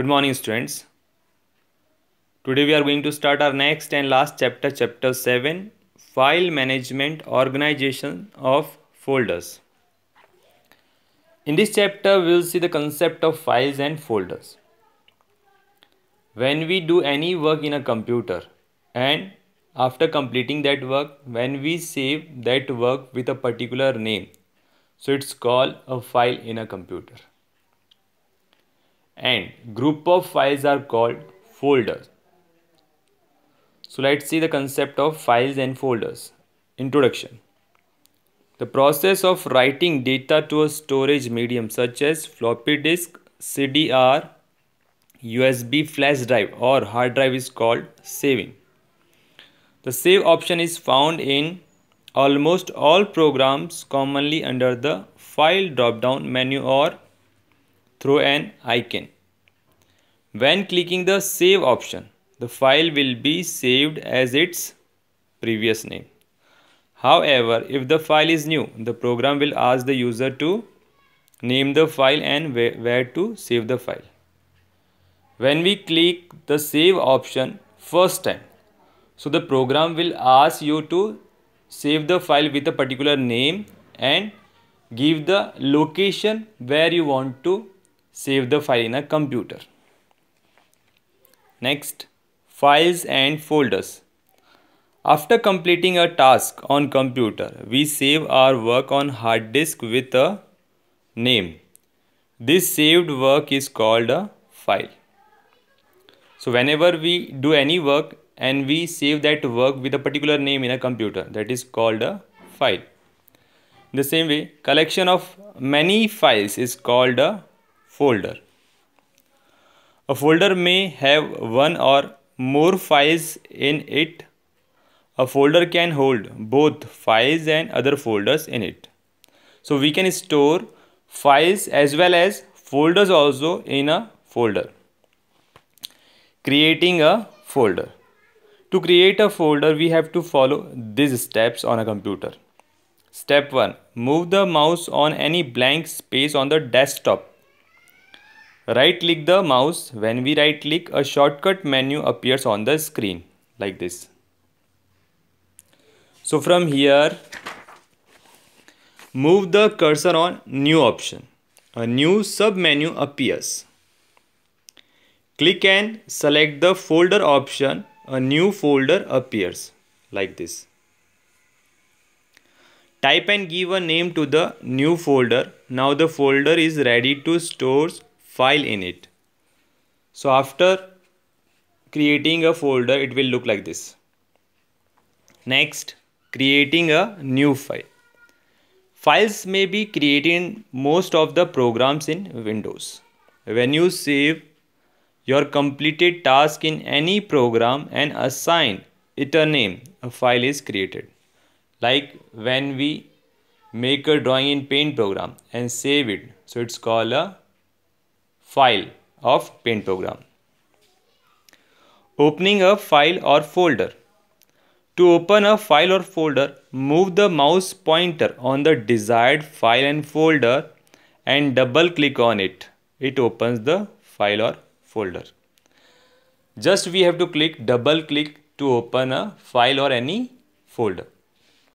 Good morning students. Today we are going to start our next and last chapter, chapter 7, File Management Organization of Folders. In this chapter, we will see the concept of files and folders. When we do any work in a computer and after completing that work, when we save that work with a particular name, so it's called a file in a computer and group of files are called folders. So let's see the concept of files and folders. Introduction. The process of writing data to a storage medium such as floppy disk, CDR, USB flash drive or hard drive is called saving. The save option is found in almost all programs commonly under the file drop down menu or through an icon. When clicking the save option, the file will be saved as its previous name. However, if the file is new, the program will ask the user to name the file and where to save the file. When we click the save option first time, so the program will ask you to save the file with a particular name and give the location where you want to save the file in a computer. Next, files and folders. After completing a task on computer, we save our work on hard disk with a name. This saved work is called a file. So whenever we do any work and we save that work with a particular name in a computer, that is called a file. In the same way, collection of many files is called a folder. A folder may have one or more files in it. A folder can hold both files and other folders in it. So we can store files as well as folders also in a folder. Creating a folder. To create a folder, we have to follow these steps on a computer. Step 1. Move the mouse on any blank space on the desktop Right click the mouse. When we right click, a shortcut menu appears on the screen like this. So from here, move the cursor on new option. A new sub menu appears. Click and select the folder option. A new folder appears like this. Type and give a name to the new folder. Now the folder is ready to stores file in it so after creating a folder it will look like this next creating a new file files may be created in most of the programs in windows when you save your completed task in any program and assign it a name a file is created like when we make a drawing in paint program and save it so it's called a file of paint program. Opening a file or folder. To open a file or folder, move the mouse pointer on the desired file and folder and double click on it. It opens the file or folder. Just we have to click double click to open a file or any folder.